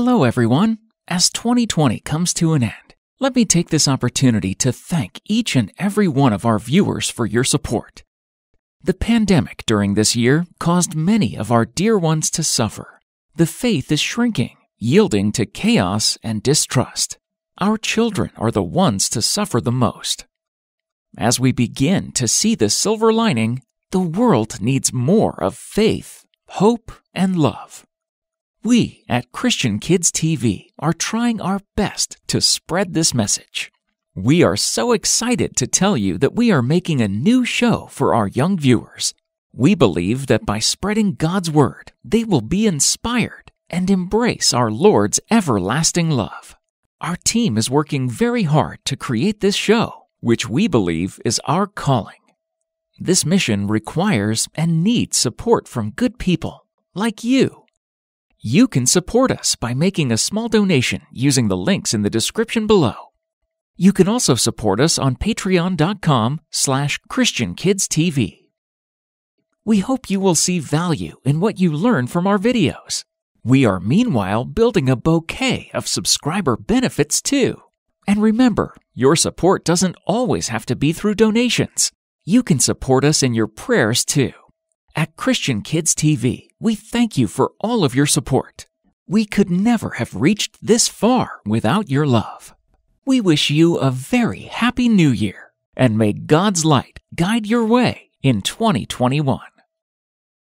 Hello, everyone. As 2020 comes to an end, let me take this opportunity to thank each and every one of our viewers for your support. The pandemic during this year caused many of our dear ones to suffer. The faith is shrinking, yielding to chaos and distrust. Our children are the ones to suffer the most. As we begin to see the silver lining, the world needs more of faith, hope, and love. We at Christian Kids TV are trying our best to spread this message. We are so excited to tell you that we are making a new show for our young viewers. We believe that by spreading God's Word, they will be inspired and embrace our Lord's everlasting love. Our team is working very hard to create this show, which we believe is our calling. This mission requires and needs support from good people like you you can support us by making a small donation using the links in the description below. You can also support us on patreon.com slash christiankidstv. We hope you will see value in what you learn from our videos. We are meanwhile building a bouquet of subscriber benefits too. And remember, your support doesn't always have to be through donations. You can support us in your prayers too. At Christian Kids TV, we thank you for all of your support. We could never have reached this far without your love. We wish you a very happy new year, and may God's light guide your way in 2021.